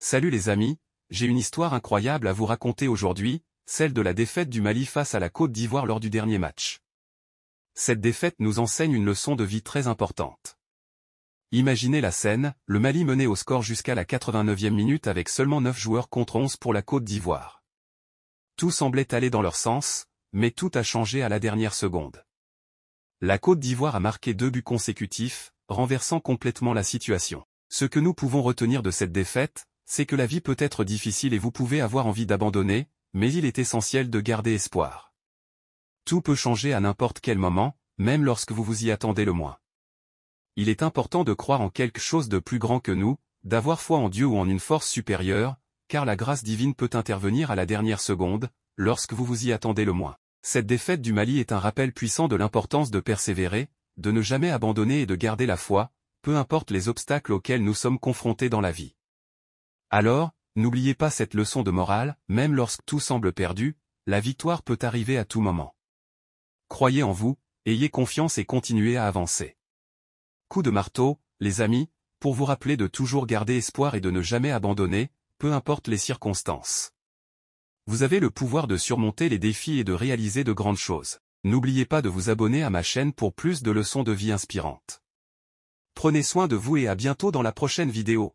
Salut les amis, j'ai une histoire incroyable à vous raconter aujourd'hui, celle de la défaite du Mali face à la Côte d'Ivoire lors du dernier match. Cette défaite nous enseigne une leçon de vie très importante. Imaginez la scène, le Mali menait au score jusqu'à la 89e minute avec seulement 9 joueurs contre 11 pour la Côte d'Ivoire. Tout semblait aller dans leur sens, mais tout a changé à la dernière seconde. La Côte d'Ivoire a marqué deux buts consécutifs, renversant complètement la situation. Ce que nous pouvons retenir de cette défaite, c'est que la vie peut être difficile et vous pouvez avoir envie d'abandonner, mais il est essentiel de garder espoir. Tout peut changer à n'importe quel moment, même lorsque vous vous y attendez le moins. Il est important de croire en quelque chose de plus grand que nous, d'avoir foi en Dieu ou en une force supérieure, car la grâce divine peut intervenir à la dernière seconde, lorsque vous vous y attendez le moins. Cette défaite du Mali est un rappel puissant de l'importance de persévérer, de ne jamais abandonner et de garder la foi, peu importe les obstacles auxquels nous sommes confrontés dans la vie. Alors, n'oubliez pas cette leçon de morale, même lorsque tout semble perdu, la victoire peut arriver à tout moment. Croyez en vous, ayez confiance et continuez à avancer. Coup de marteau, les amis, pour vous rappeler de toujours garder espoir et de ne jamais abandonner, peu importe les circonstances. Vous avez le pouvoir de surmonter les défis et de réaliser de grandes choses. N'oubliez pas de vous abonner à ma chaîne pour plus de leçons de vie inspirantes. Prenez soin de vous et à bientôt dans la prochaine vidéo.